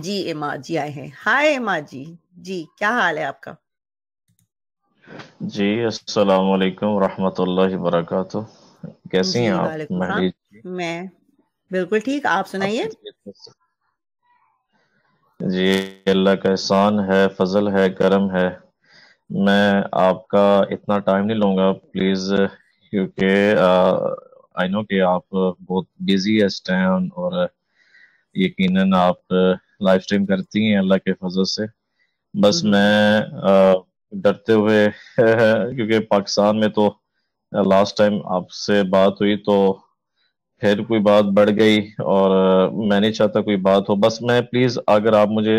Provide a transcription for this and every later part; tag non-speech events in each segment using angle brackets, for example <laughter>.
जी इमा जी आए हैं हाय इमा जी जी क्या हाल है आपका जी अस्सलाम वालेकुम रहमतुल्लाहि बरकातहू कैसी हैं आप महली मैं बिल्कुल ठीक आप सुनाइए जी अल्लाह का एहसान है फजल है करम है मैं आपका इतना टाइम नहीं लूंगा प्लीज़ क्योंकि आई नो कि आप बहुत बिजी है और यकीनन आप लाइफ स्ट्रीम करती हैं अल्लाह के फजल से बस हम्म। मैं डरते हुए <laughs> क्योंकि पाकिस्तान में तो लास्ट टाइम आपसे बात हुई तो फिर कोई बात बढ़ गई और मैं नहीं चाहता कोई बात हो बस मैं प्लीज़ अगर आप मुझे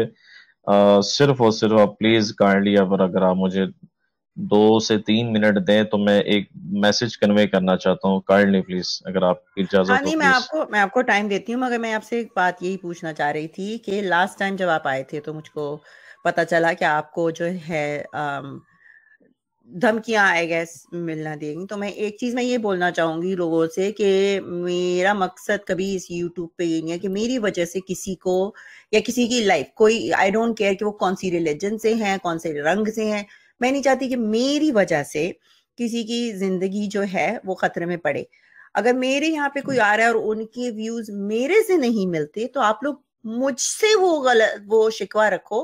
आ, सिर्फ और सिर्फ आप प्लीज़ काइंडली अगर आप मुझे दो से तीन मिनट दें तो मैं एक मैसेज कन्वे करना चाहता हूँ काइंडली प्लीज अगर आप इजाजत हाँ, नहीं तो मैं आपको मैं आपको टाइम देती हूँ मगर मैं आपसे एक बात यही पूछना चाह रही थी कि लास्ट टाइम जब आप आए थे तो मुझको पता चला कि आपको जो है um, धमकियां आई गैस मिलना देंगी तो मैं एक चीज मैं ये बोलना चाहूंगी लोगों से कि मेरा मकसद कभी इस यूट्यूब पे ये नहीं है कि मेरी वजह से किसी को या किसी की लाइफ कोई आई डोंट केयर कि वो कौन सी रिलीजन से हैं कौन से रंग से हैं मैं नहीं चाहती कि मेरी वजह से किसी की जिंदगी जो है वो खतरे में पड़े अगर मेरे यहाँ पे कोई हम्म। आ रहा है और उनके व्यूज मेरे से नहीं मिलते तो आप लोग मुझसे वो गलत वो शिकवा रखो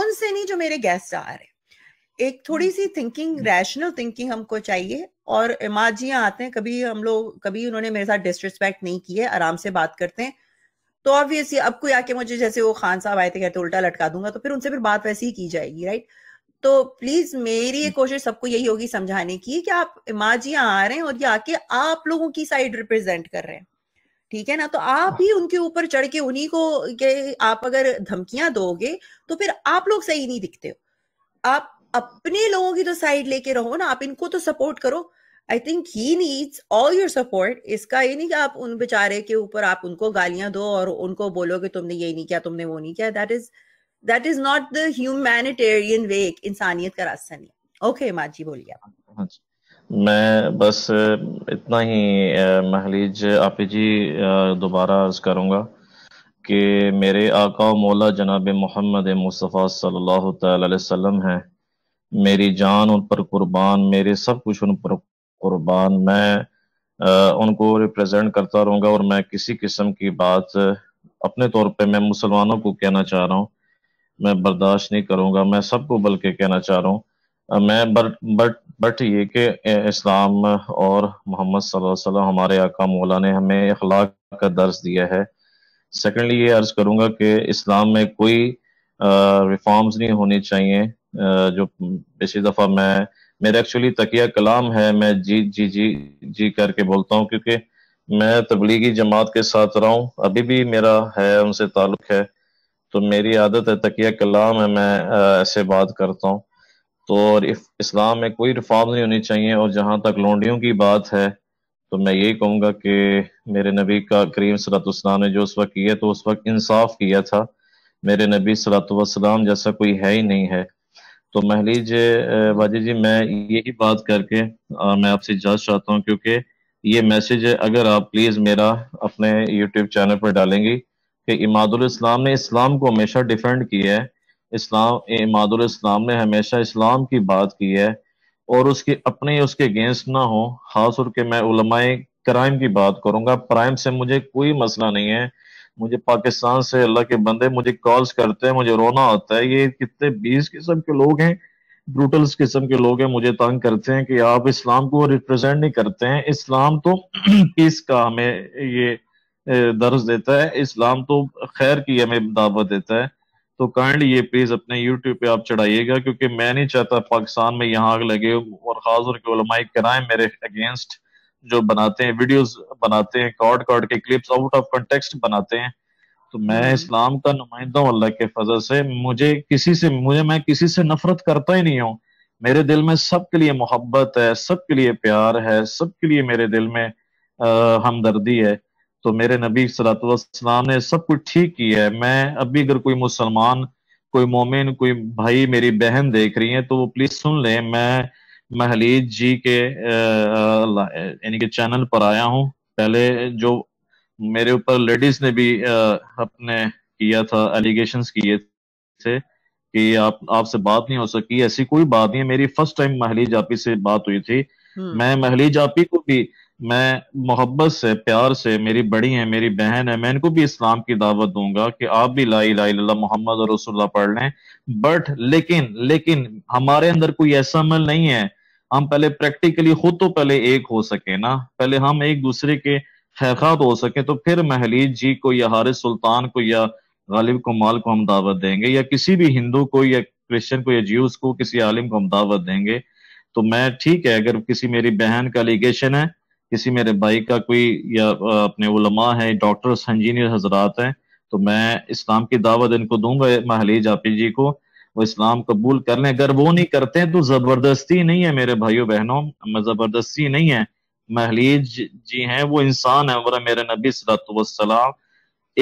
उनसे नहीं जो मेरे गेस्ट आ रहे एक थोड़ी सी थिंकिंग रैशनल थिंकिंग हमको चाहिए और इमाजियाँ आते हैं कभी हम लोग कभी उन्होंने मेरे साथ डिसरिस्पेक्ट नहीं किया है आराम से बात करते हैं तो ऑब्वियसली अब कोई आके मुझे जैसे वो खान साहब आए थे कहते उल्टा लटका दूंगा तो फिर उनसे फिर बात वैसी ही की जाएगी राइट तो प्लीज मेरी ये कोशिश सबको यही होगी समझाने की कि आप इमाजियां आ रहे हैं और ये आके आप लोगों की साइड रिप्रेजेंट कर रहे हैं ठीक है ना तो आप हाँ। ही उनके ऊपर चढ़ के उन्हीं को के आप अगर धमकियां दोगे तो फिर आप लोग सही नहीं दिखते हो आप अपने लोगों की तो साइड लेके रहो ना आप इनको तो सपोर्ट करो I think he needs all your support इसका ये नहीं कि आप उन बेचारे के ऊपर आप उनको गालियां दो और उनको बोलो कि तुमने ये नहीं किया तुमने वो नहीं किया that is that is not the humanitarian way इंसानियत का रास्ता नहीं ओके okay, जी बोलिए आप हाँ मैं बस इतना ही महलीज आप जी दोबारा अर्ज करूँगा कि मेरे आका मौला जनाब मोहम्मद मुस्तफ़ा सल्लल्लाहु अलैहि वसल्लम हैं मेरी जान उन पर कुर्बान मेरे सब कुछ उन पर कुर्बान मैं उनको रिप्रेजेंट करता रहूँगा और मैं किसी किस्म की बात अपने तौर पे मैं मुसलमानों को कहना चाह रहा हूँ मैं बर्दाश्त नहीं करूँगा मैं सबको बल्कि कहना चाह रहा हूँ मैं बट बट बट ये कि इस्लाम और मोहम्मद वसल्लम हमारे आका मौला ने हमें अखलाक का दर्ज दिया है सेकेंडली ये अर्ज़ करूंगा कि इस्लाम में कोई रिफॉर्म्स नहीं होने चाहिए जो पिछली दफ़ा मैं मेरा एक्चुअली तकिया कलाम है मैं जी जी जी जी करके बोलता हूँ क्योंकि मैं तबलीगी जमात के साथ रहा हूँ अभी भी मेरा है उनसे ताल्लुक़ है तो मेरी आदत है तकिया कलाम है मैं ऐसे बात करता हूँ तो और इस्लाम में कोई रिफॉर्म नहीं होनी चाहिए और जहाँ तक लोंडियों की बात है तो मैं यही कहूँगा कि मेरे नबी का करीम सलातम ने जो उस वक्त किया तो उस वक्त इंसाफ किया था मेरे नबी सलातम जैसा कोई है ही नहीं है तो महलीज वाजी जी मैं यही बात करके आ, मैं आपसे इजाज़त चाहता हूँ क्योंकि ये मैसेज अगर आप प्लीज़ मेरा अपने यूट्यूब चैनल पर डालेंगी कि इमादुलस्लाम ने इस्लाम को हमेशा डिफेंड किया है इस्लाम इमादुलस्लाम ने हमेशा इस्लाम की बात की है और उसके अपने उसके अगेंस्ट ना हो खास के मैं उलमाए क्राइम की बात करूंगा प्राइम से मुझे कोई मसला नहीं है मुझे पाकिस्तान से अल्लाह के बंदे मुझे कॉल्स करते हैं मुझे रोना आता है ये कितने बीस किस्म के लोग हैं ब्रूटल्स किस्म के लोग हैं मुझे तंग करते हैं कि आप इस्लाम को रिप्रेजेंट नहीं करते हैं इस्लाम तो पीस <clears throat> का हमें ये दर्ज देता है इस्लाम तो खैर की हमें दावत देता है तो काइंडली ये प्लीज अपने यूट्यूब पे आप चढ़ाइएगा क्योंकि मैं नहीं चाहता पाकिस्तान में यहाँ आग लगे और खासतौर के कराए मेरे अगेंस्ट जो बनाते हैं वीडियोस बनाते हैं कॉर्ड कॉर्ड के क्लिप्स आउट ऑफ कंटेक्सट बनाते हैं तो मैं हम्म। इस्लाम का नुमाइंदा हूँ अल्लाह के फजल से मुझे किसी से मुझे मैं किसी से नफरत करता ही नहीं हूँ मेरे दिल में सबके लिए मोहब्बत है सबके लिए प्यार है सबके लिए मेरे दिल में हमदर्दी है तो मेरे नबी सलाम ने सब कुछ ठीक किया है मैं अभी अगर कोई मुसलमान कोई मोमिन कोई भाई मेरी बहन देख रही है तो वो प्लीज सुन ले मैं महलीद जी के यानी के चैनल पर आया हूँ पहले जो मेरे ऊपर लेडीज ने भी आ, अपने किया था एलिगेशन किए थे कि आप आपसे बात नहीं हो सकी ऐसी कोई बात नहीं है मेरी फर्स्ट टाइम महली जापी से बात हुई थी हम्म। मैं महली जापी को भी मैं मोहब्बत से प्यार से मेरी बड़ी है मेरी बहन है मैं इनको भी इस्लाम की दावत दूंगा कि आप भी लाई लाई ला मोहम्मद और रसुल्ला पढ़ लें बट लेकिन लेकिन हमारे अंदर कोई ऐसा अमल नहीं है हम पहले प्रैक्टिकली खुद तो पहले एक हो सके ना पहले हम एक दूसरे के खैरखात हो सके तो फिर महलीज जी को या हार सुल्तान को या गालिब कमाल को हम दावत देंगे या किसी भी हिंदू को या क्रिश्चियन को या ज्यूस को किसी आलिम को हम दावत देंगे तो मैं ठीक है अगर किसी मेरी बहन का एलिगेशन है किसी मेरे भाई का कोई या अपने उलमा है डॉक्टर्स इंजीनियर हजरात हैं तो मैं इस्लाम की दावत इनको दूंगा महलीज जापी जी को वो इस्लाम कबूल कर लें अगर वो नहीं करते तो जबरदस्ती नहीं है मेरे भाइयों बहनों में जबरदस्ती नहीं है महलीज जी हैं वो इंसान है वरा मेरे नबी सलाम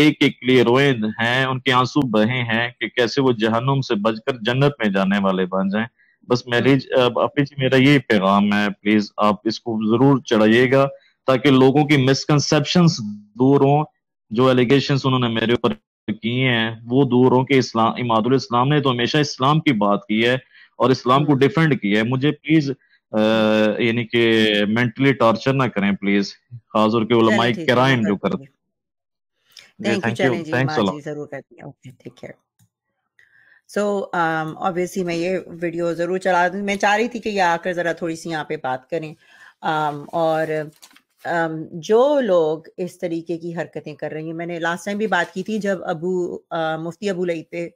एक एक लिए रोए हैं उनके आंसू बहे हैं कि कैसे वो जहनुम से बचकर जन्नत में जाने वाले बन जाएं बस मैरिज आप जी मेरा ये पैगाम है प्लीज आप इसको जरूर चढ़ाइएगा ताकि लोगों की मिसकनसेप्शन दूर हों जो एलिगेशन उन्होंने मेरे ऊपर किए हैं वो दूर हों कि इस्लाम इमादुल इस्लाम ने तो हमेशा इस्लाम की बात की है और इस्लाम को डिफेंड किया है मुझे प्लीज यानी कि मेंटली टॉर्चर ना करें प्लीज खासतौर के उलमाई क्राइम जो करते हैं थैंक यू थैंक्स जरूर करती है okay take care so obviously um, मैं ये वीडियो ज़रूर चला दूँ मैं चाह रही थी कि ये आकर ज़रा थोड़ी सी यहाँ पे बात करें um, और um, जो लोग इस तरीके की हरकतें कर रही हैं मैंने लास्ट टाइम भी बात की थी जब अबू uh, मुफ्ती अबू लई पे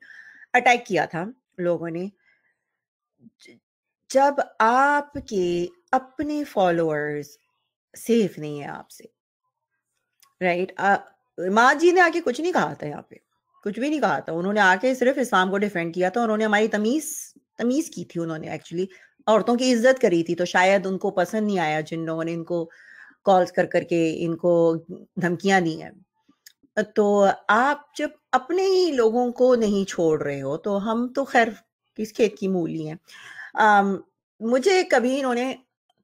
अटैक किया था लोगों ने जब आपके अपने फॉलोअर्स सेफ नहीं है आपसे राइट right? माँ जी ने आके कुछ नहीं कहा था यहाँ पे कुछ भी नहीं कहा था उन्होंने आके सिर्फ इस्लाम को डिफेंड किया था उन्होंने हमारी तमीज तमीज की थी उन्होंने एक्चुअली औरतों की इज्जत करी थी तो शायद उनको पसंद नहीं आया जिन लोगों ने इनको कॉल्स कर करके इनको धमकियां दी हैं तो आप जब अपने ही लोगों को नहीं छोड़ रहे हो तो हम तो खैर किस खेत की मूली हैं आम, मुझे कभी इन्होंने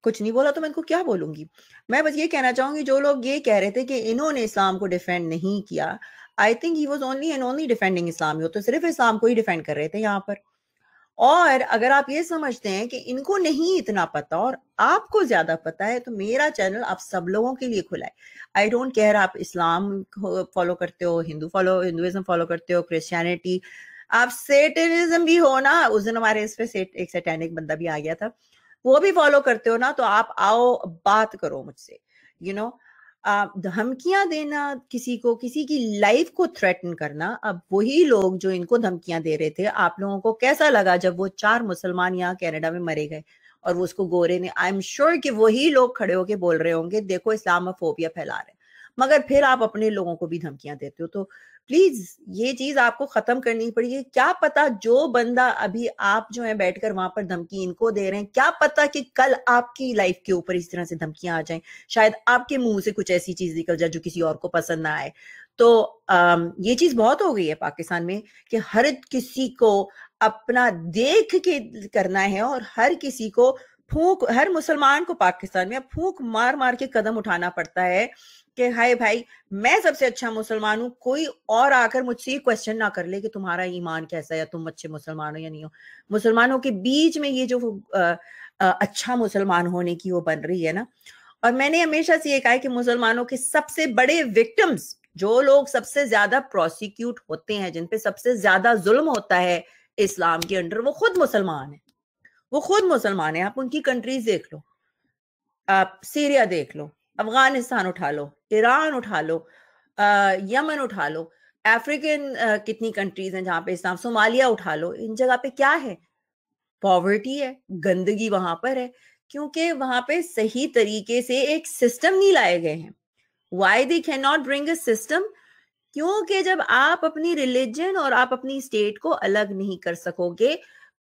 कुछ नहीं बोला तो मैं इनको क्या बोलूंगी मैं बस ये कहना चाहूंगी जो लोग ये कह रहे थे कि इन्होंने इस्लाम को डिफेंड नहीं किया I think he was only and only defending Islam हो तो सिर्फ इस्लाम को ही डिफेंड कर रहे थे यहाँ पर और अगर आप ये समझते हैं कि इनको नहीं इतना पता और आपको ज्यादा पता है तो मेरा चैनल आप सब लोगों के लिए खुला है आई डोंट केयर आप इस्लाम फॉलो करते हो हिंदू फॉलो हिंदुज्म फॉलो करते हो क्रिश्चियनिटी आप सेटनिज्म भी हो ना उस दिन हमारे इस पे सेट, एक सेटेनिक बंदा भी आ गया था वो भी फॉलो करते हो ना तो आप आओ बात करो मुझसे यू you नो know, धमकियां देना किसी को किसी की लाइफ को थ्रेटन करना अब वही लोग जो इनको धमकियां दे रहे थे आप लोगों को कैसा लगा जब वो चार मुसलमान यहाँ कैनेडा में मरे गए और वो उसको गोरे ने आई एम श्योर कि वही लोग खड़े होके बोल रहे होंगे देखो फोबिया फैला रहे मगर फिर आप अपने लोगों को भी धमकियां देते हो तो प्लीज ये चीज आपको खत्म करनी पड़ेगी क्या पता जो बंदा अभी आप जो है बैठकर वहां पर धमकी इनको दे रहे हैं क्या पता कि कल आपकी लाइफ के ऊपर इस तरह से धमकियां आ जाए शायद आपके मुंह से कुछ ऐसी चीज निकल जाए जो किसी और को पसंद ना आए तो अः ये चीज बहुत हो गई है पाकिस्तान में कि हर किसी को अपना देख के करना है और हर किसी को फूक हर मुसलमान को पाकिस्तान में फूक मार मार के कदम उठाना पड़ता है कि हाय भाई मैं सबसे अच्छा मुसलमान हूँ कोई और आकर मुझसे ये क्वेश्चन ना कर ले कि तुम्हारा ईमान कैसा है या तुम अच्छे मुसलमान हो या नहीं हो मुसलमानों के बीच में ये जो आ, आ, अच्छा मुसलमान होने की वो बन रही है ना और मैंने हमेशा से ये कहा कि मुसलमानों के सबसे बड़े विक्टम्स जो लोग सबसे ज्यादा प्रोसिक्यूट होते हैं जिन पे सबसे ज्यादा जुल्म होता है इस्लाम के अंडर वो खुद मुसलमान है वो खुद मुसलमान है आप उनकी कंट्रीज देख लो आप सीरिया देख लो अफगानिस्तान उठा लो ईरान उठा लो आ, यमन उठा लो अफ्रीकन कितनी कंट्रीज हैं जहां पे इस्लाम सोमालिया उठा लो इन जगह पे क्या है पॉवर्टी है गंदगी वहां पर है क्योंकि वहां पे सही तरीके से एक सिस्टम नहीं लाए गए हैं why they can not bring a system क्योंकि जब आप अपनी रिलीजन और आप अपनी स्टेट को अलग नहीं कर सकोगे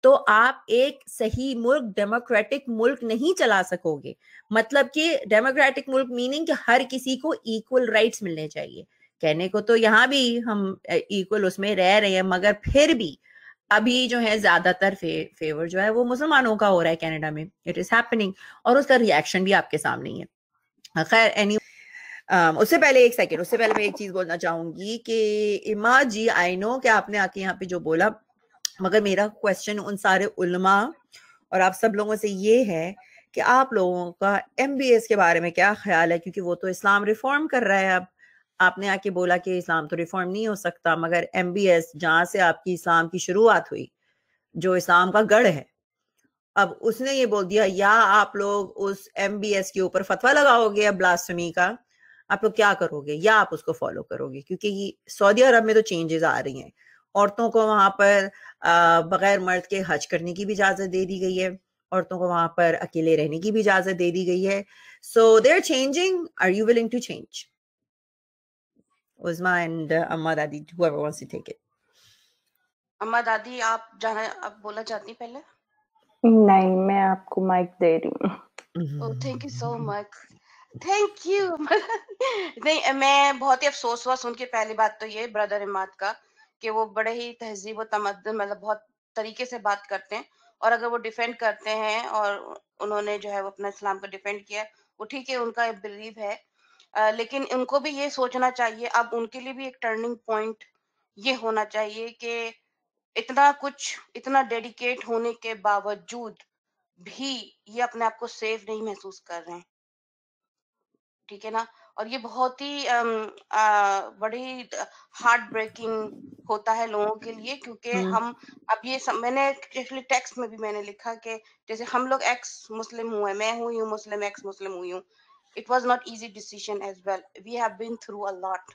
तो आप एक सही मुल्क डेमोक्रेटिक मुल्क नहीं चला सकोगे मतलब कि डेमोक्रेटिक मुल्क मीनिंग कि हर किसी को इक्वल राइट्स मिलने चाहिए कहने को तो यहाँ भी हम इक्वल उसमें रह रहे हैं मगर फिर भी अभी जो है ज्यादातर फे, फेवर जो है वो मुसलमानों का हो रहा है कनाडा में इट इज हैपनिंग और उसका रिएक्शन भी आपके सामने ही है खैर एनी Um, उससे पहले एक सेकेंड उससे पहले मैं एक चीज बोलना चाहूंगी कि इमा जी आई नो कि आपने आके यहाँ पे जो बोला मगर मेरा क्वेश्चन उन सारे उलमा और आप सब लोगों से ये है कि आप लोगों का एम के बारे में क्या ख्याल है क्योंकि वो तो इस्लाम रिफॉर्म कर रहा है अब आपने आके बोला कि इस्लाम तो रिफॉर्म नहीं हो सकता मगर एम बी एस जहाँ से आपकी इस्लाम की शुरुआत हुई जो इस्लाम का गढ़ है अब उसने ये बोल दिया या आप लोग उस एम बी एस के ऊपर फतवा लगाओगे अब ब्लास्टमी का आप लोग क्या करोगे या आप उसको फॉलो करोगे क्योंकि सऊदी अरब में तो चेंजेस आ रही हैं औरतों को वहां पर बगैर मर्द के हज करने की भी इजाजत दे दी गई है औरतों को वहाँ पर अकेले रहने की भी इजाजत दे दी गई है so they are changing are you willing to change Uzma and Amma Dadi whoever wants to take it अम्मा दादी आप जाना आप बोला चाहती पहले नहीं मैं आपको माइक दे रही हूँ thank you so much thank you नहीं मैं बहुत ही अफसोस हुआ सुन के पहली बात तो ये ब्रदर इमाद का कि वो बड़े ही तहजीब व तमद मतलब बहुत तरीके से बात करते हैं और अगर वो डिफेंड करते हैं और उन्होंने जो है वो अपना इस्लाम को डिफेंड किया वो ठीक है उनका बिलीव है आ, लेकिन उनको भी ये सोचना चाहिए अब उनके लिए भी एक टर्निंग पॉइंट ये होना चाहिए कि इतना कुछ इतना डेडिकेट होने के बावजूद भी ये अपने आप को सेफ नहीं महसूस कर रहे हैं ठीक है ना और ये बहुत ही बड़ी हार्ट ब्रेकिंग होता है लोगों के लिए क्योंकि हम अब ये सम, मैंने एक्चुअली टेक्स्ट में भी मैंने लिखा कि जैसे हम लोग एक्स मुस्लिम हुए मैं हुई हूँ मुस्लिम एक्स मुस्लिम हुई हूँ it was not easy decision as well we have been through a lot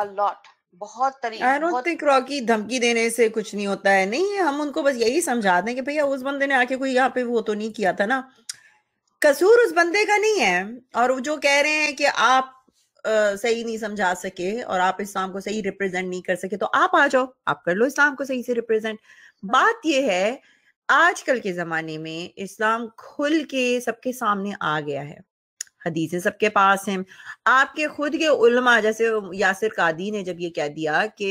a lot बहुत तरीके आई डोंट थिंक रॉकी धमकी देने से कुछ नहीं होता है नहीं हम उनको बस यही समझा दें कि भैया उस बंदे ने आके कोई यहाँ पे वो तो नहीं किया था ना कसूर उस बंदे का नहीं है और जो कह रहे हैं कि आप आ, सही नहीं समझा सके और आप इस्लाम को सही रिप्रेजेंट नहीं कर सके तो आप आ जाओ आप कर लो इस्लाम को सही से रिप्रेजेंट बात यह है आजकल के जमाने में इस्लाम खुल के सबके सामने आ गया है हदीसें सबके पास हैं आपके खुद के उलमा जैसे यासिर कादी ने जब ये कह दिया कि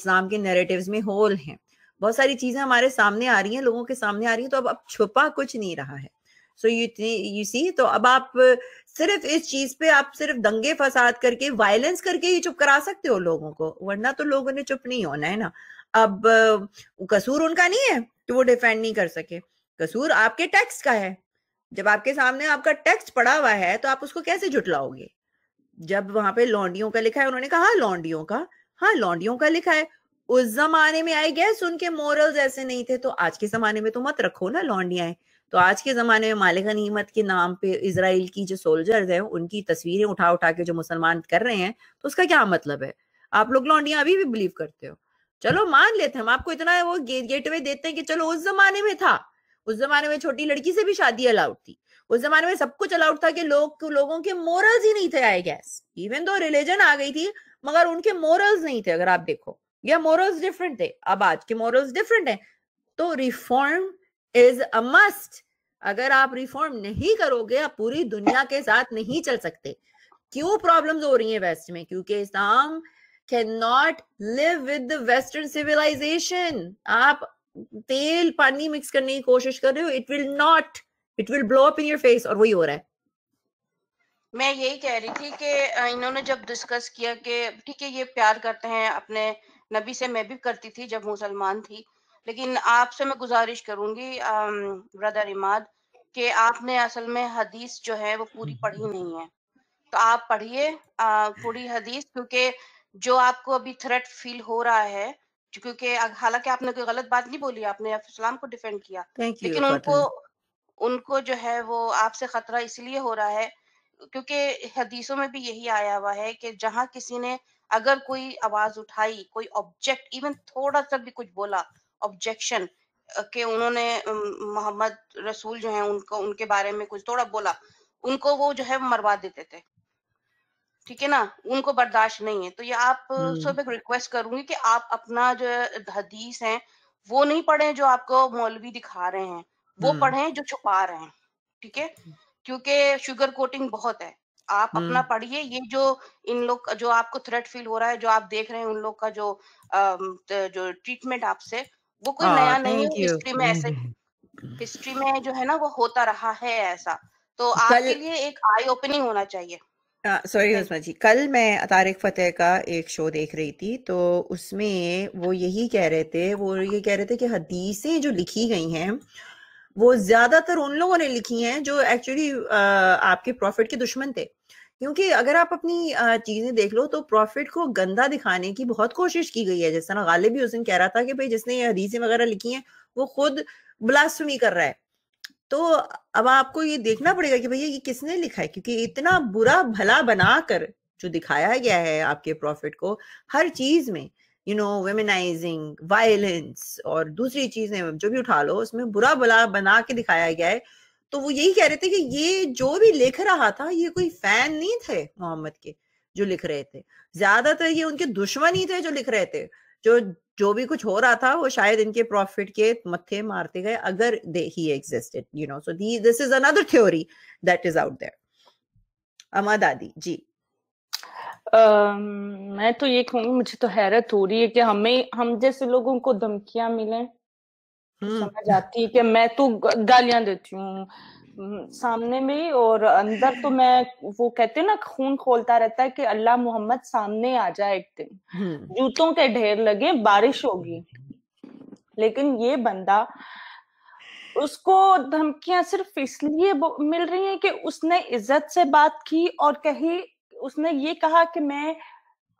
इस्लाम के नरेटिव्स में होल हैं बहुत सारी चीजें हमारे सामने आ रही हैं लोगों के सामने आ रही हैं तो अब अब छुपा कुछ नहीं रहा है सो यू यू सी तो अब आप सिर्फ इस चीज पे आप सिर्फ दंगे फसाद करके वायलेंस करके ही चुप करा सकते हो लोगों को वरना तो लोगों ने चुप नहीं होना है ना अब कसूर उनका नहीं है कि वो डिफेंड नहीं कर सके कसूर आपके टैक्स का है जब आपके सामने आपका टैक्स पड़ा हुआ है तो आप उसको कैसे जुटलाओगे जब वहां पे लौंडियों का लिखा है उन्होंने कहा हाँ, लौंडियों का हाँ लौंडियों का लिखा है उस जमाने में आई गैस उनके मोरल्स ऐसे नहीं थे तो आज के जमाने में तो मत रखो ना लौंडियां तो आज के ज़माने में मालिका नीमत के नाम पे इसराइल की जो सोल्जर्स हैं उनकी तस्वीरें उठा उठा के जो मुसलमान कर रहे हैं तो उसका क्या मतलब है आप लोग लौंडिया अभी भी बिलीव करते हो चलो मान लेते हैं हम आपको इतना वो गेटवे देते हैं कि चलो उस जमाने में था उस जमाने में छोटी लड़की से भी शादी अलाउड थी उस जमाने में सब कुछ अलाउड था कि लोग लोगों के मोरल्स ही नहीं थे I guess even though religion आ गई थी मगर उनके मोरल्स नहीं थे अगर आप देखो या मोरल्स डिफरेंट थे अब आज के मोरल्स डिफरेंट है तो रिफॉर्म इज अ मस्ट अगर आप रिफॉर्म नहीं करोगे आप पूरी दुनिया के साथ नहीं चल सकते क्यों प्रॉब्लम्स हो रही है वेस्ट में क्योंकि Islam can not live with the western civilization आप तेल पानी मिक्स करने की कोशिश कर रहे हो it will not it will blow up in your face और वही हो रहा है मैं यही कह रही थी कि इन्होंने जब डिस्कस किया कि ठीक है ये प्यार करते हैं अपने नबी से मैं भी करती थी जब मुसलमान थी लेकिन आपसे मैं गुजारिश करूंगी ब्रदर इमाद कि आपने असल में हदीस जो है वो पूरी हम्म। पढ़ी नहीं है तो आप पढ़िए पूरी हदीस क्योंकि जो आपको अभी थ्रेट फील हो रहा है क्योंकि हालांकि आपने कोई गलत बात नहीं बोली आपने इस्लाम को डिफेंड किया लेकिन उनको उनको जो है वो आपसे खतरा इसलिए हो रहा है क्योंकि हदीसों में भी यही आया हुआ है कि जहां किसी ने अगर कोई आवाज उठाई कोई ऑब्जेक्ट इवन थोड़ा सा भी कुछ बोला ऑब्जेक्शन के उन्होंने मोहम्मद रसूल जो है उनको उनके बारे में कुछ थोड़ा बोला उनको वो जो है मरवा देते थे ठीक है ना उनको बर्दाश्त नहीं है तो ये आप सब एक रिक्वेस्ट करूंगी कि आप अपना जो हदीस है वो नहीं पढ़े जो आपको मौलवी दिखा रहे हैं वो हम्म। पढ़े जो छुपा रहे हैं ठीक है हम्म। क्योंकि शुगर कोटिंग बहुत है आप अपना हम्म। पढ़िए ये जो इन लोग का जो आपको थ्रेट फील हो रहा है जो आप देख रहे हैं उन लोग का जो जो ट्रीटमेंट आपसे वो कोई हाँ, नया नहीं है हिस्ट्री में ऐसे हिस्ट्री में जो है ना वो होता रहा है ऐसा तो आपके लिए एक आई ओपनिंग होना चाहिए सॉरी हजमा जी कल मैं तारिक फतेह का एक शो देख रही थी तो उसमें वो यही कह रहे थे वो ये कह रहे थे कि हदीसें जो लिखी गई हैं वो ज्यादातर उन लोगों ने लिखी हैं जो एक्चुअली आपके प्रॉफिट के दुश्मन थे क्योंकि अगर आप अपनी चीजें देख लो तो प्रॉफिट को गंदा दिखाने की बहुत कोशिश की गई है जैसा ना गालिब भी उस दिन कह रहा था कि भाई जिसने ये हदीसें वगैरह लिखी हैं वो खुद ब्लास्टमी कर रहा है तो अब आपको ये देखना पड़ेगा कि भैया ये किसने लिखा है क्योंकि इतना बुरा भला बनाकर जो दिखाया गया है आपके प्रॉफिट को हर चीज में यू नो वेमेनाइजिंग वायलेंस और दूसरी चीजें जो भी उठा लो उसमें बुरा भला बना के दिखाया गया है तो वो यही कह रहे थे कि ये जो भी लिख रहा था ये कोई फैन नहीं थे मोहम्मद के जो लिख रहे थे ज्यादातर ये उनके दुश्मन ही थे जो लिख रहे थे जो जो भी कुछ हो रहा था वो शायद इनके प्रॉफिट के मत्थे मारते गए अगर दे ही existed you know so this is another theory that is out there Amma Dadi ji uh, मैं तो ये कहूंगी मुझे तो हैरत हो रही है कि हमें हम जैसे लोगों को धमकियां मिले हम्म। समझ आती है कि मैं तो गालियां देती हूँ हम्म, सामने में और अंदर तो मैं वो कहते हैं ना खून खोलता रहता है कि अल्लाह मोहम्मद सामने आ जाए एक दिन हम्म। जूतों के ढेर लगे बारिश होगी लेकिन ये बंदा उसको धमकियां सिर्फ इसलिए मिल रही हैं कि उसने इज्जत से बात की और कही उसने ये कहा कि मैं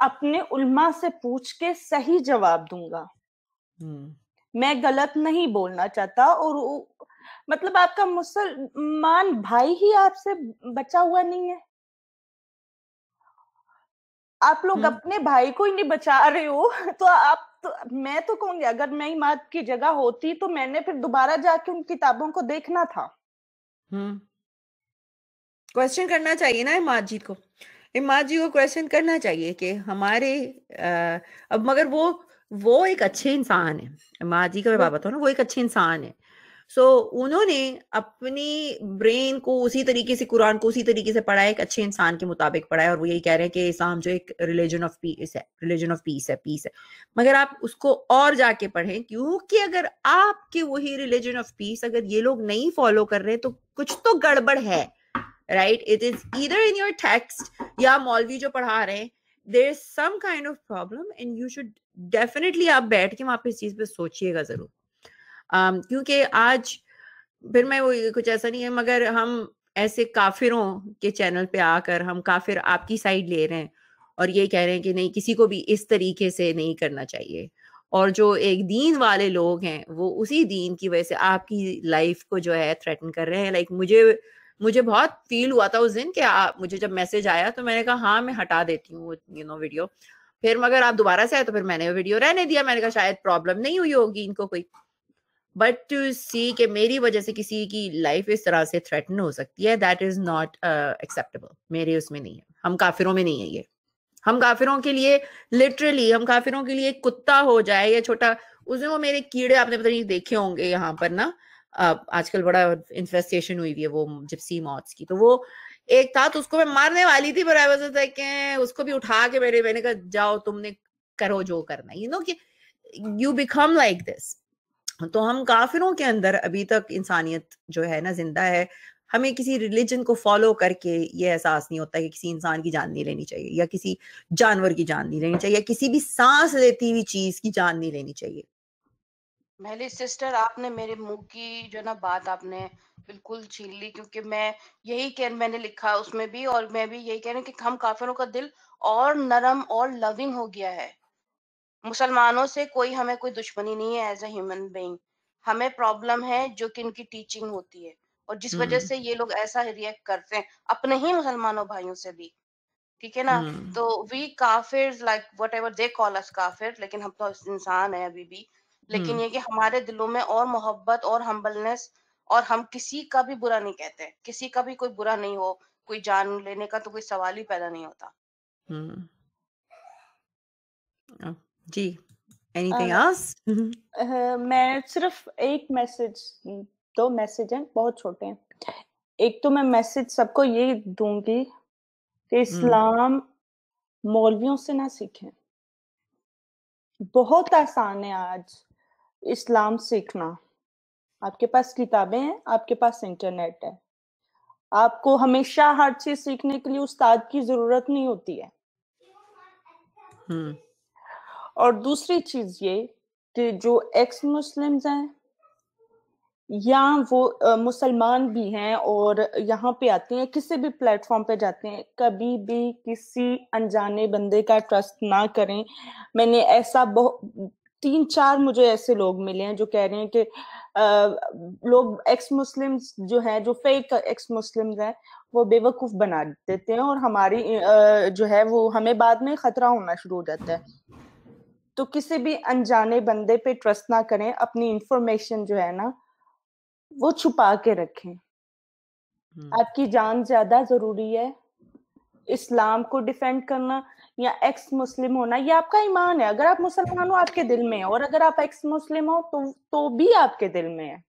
अपने उल्मा से पूछ के सही जवाब दूंगा मैं गलत नहीं बोलना चाहता और मतलब आपका मुसलमान भाई ही आपसे बचा हुआ नहीं है आप लोग अपने भाई को ही नहीं बचा रहे हो तो आप तो मैं तो कहूंगी अगर मैं ही मात की जगह होती तो मैंने फिर दोबारा जाके उन किताबों को देखना था क्वेश्चन करना चाहिए ना इमाद जी को इमाद जी को क्वेश्चन करना चाहिए कि हमारे आ, अब मगर वो वो एक अच्छे इंसान है माँ जी का मैं बात बताऊँ ना वो एक अच्छे इंसान है सो so, उन्होंने अपनी ब्रेन को उसी तरीके से कुरान को उसी तरीके से पढ़ा एक अच्छे इंसान के मुताबिक पढ़ाया और वो यही कह रहे हैं कि इस्लाम जो एक रिलीजन ऑफ पीस है रिलीजन ऑफ पीस है पीस है मगर आप उसको और जाके पढ़ें क्योंकि अगर आपके वही रिलीजन ऑफ पीस अगर ये लोग नहीं फॉलो कर रहे तो कुछ तो गड़बड़ है राइट इट इज इधर इन योर टेक्स्ट या मौलवी जो पढ़ा रहे हैं there is some kind of problem and you should definitely आप बैठ के वहां पे इस चीज पे सोचिएगा जरूर um, क्योंकि आज फिर मैं वो कुछ ऐसा नहीं है मगर हम ऐसे काफिरों के चैनल पे आकर हम काफिर आपकी साइड ले रहे हैं और ये कह रहे हैं कि नहीं किसी को भी इस तरीके से नहीं करना चाहिए और जो एक दीन वाले लोग हैं वो उसी दीन की वजह से आपकी लाइफ को जो है थ्रेटन कर रहे हैं लाइक मुझे मुझे बहुत फील हुआ था उस दिन कि आप मुझे जब मैसेज आया तो मैंने कहा हाँ मैं हटा देती हूँ यू नो वीडियो फिर मगर आप दोबारा से आए तो फिर मैंने वीडियो रहने दिया मैंने कहा शायद प्रॉब्लम नहीं हुई होगी इनको कोई बट टू सी के मेरी वजह से किसी की लाइफ इस तरह से थ्रेटन हो सकती है दैट इज नॉट एक्सेप्टेबल मेरे उसमें नहीं है हम काफिरों में नहीं है ये हम काफिरों के लिए लिटरली हम काफिरों के लिए कुत्ता हो जाए या छोटा उसमें वो मेरे कीड़े आपने पता नहीं देखे होंगे यहाँ पर ना आजकल बड़ा इन्फेस्टेशन हुई हुई है वो जिप्सी मॉथ्स की तो वो एक था तो उसको मैं मारने वाली थी पर उसको भी उठा के मेरे मैंने कहा जाओ तुमने करो जो करना यू नो कि यू बिकम लाइक दिस तो हम काफिरों के अंदर अभी तक इंसानियत जो है ना जिंदा है हमें किसी रिलीजन को फॉलो करके ये एहसास नहीं होता कि किसी इंसान की जान नहीं लेनी चाहिए या किसी जानवर की जान नहीं लेनी चाहिए या किसी भी सांस लेती हुई चीज की जान नहीं लेनी चाहिए महली सिस्टर आपने मेरे मुंह की जो ना बात आपने बिल्कुल छीन ली क्योंकि मैं यही कह मैंने लिखा उसमें भी और मैं भी यही कह रही हूँ कि हम काफिरों का दिल और नरम और लविंग हो गया है मुसलमानों से कोई हमें कोई दुश्मनी नहीं है एज ए ह्यूमन बींग हमें प्रॉब्लम है जो कि इनकी टीचिंग होती है और जिस हम्म, वजह हम्म। से ये लोग ऐसा रिएक्ट करते हैं अपने ही मुसलमानों भाइयों से भी ठीक है ना हम्म। तो वी काफिर like whatever they call us काफिर लेकिन हम तो इंसान है अभी भी लेकिन हम्म। ये कि हमारे दिलों में और मोहब्बत और हम्बलनेस और हम किसी का भी बुरा नहीं कहते किसी का भी कोई बुरा नहीं हो कोई जान लेने का तो कोई सवाल ही पैदा नहीं होता हम्म। जी एनीथिंग एल्स <laughs> मैं सिर्फ एक मैसेज दो मैसेज हैं बहुत छोटे हैं एक तो मैं मैसेज सबको ये दूंगी कि हम्म। इस्लाम मौलवियों से ना सीखें बहुत आसान है आज इस्लाम सीखना आपके पास किताबें हैं आपके पास इंटरनेट है आपको हमेशा हर चीज सीखने के लिए उस्ताद की जरूरत नहीं होती है और दूसरी चीज ये कि जो एक्स मुस्लिम्स हैं या वो मुसलमान भी हैं और यहाँ पे आते हैं किसी भी प्लेटफॉर्म पे जाते हैं कभी भी किसी अनजाने बंदे का ट्रस्ट ना करें मैंने ऐसा बहुत तीन चार मुझे ऐसे लोग मिले हैं जो कह रहे हैं कि लोग एक्स मुस्लिम जो है जो फेक एक्स मुस्लिम्स हैं वो बेवकूफ बना देते हैं और हमारी आ, जो है वो हमें बाद में खतरा होना शुरू हो जाता है तो किसी भी अनजाने बंदे पे ट्रस्ट ना करें अपनी इंफॉर्मेशन जो है ना वो छुपा के रखें हम्म। आपकी जान ज्यादा जरूरी है इस्लाम को डिफेंड करना या एक्स मुस्लिम होना ये आपका ईमान है अगर आप मुसलमान हो आपके दिल में है और अगर आप एक्स मुस्लिम हो तो तो भी आपके दिल में है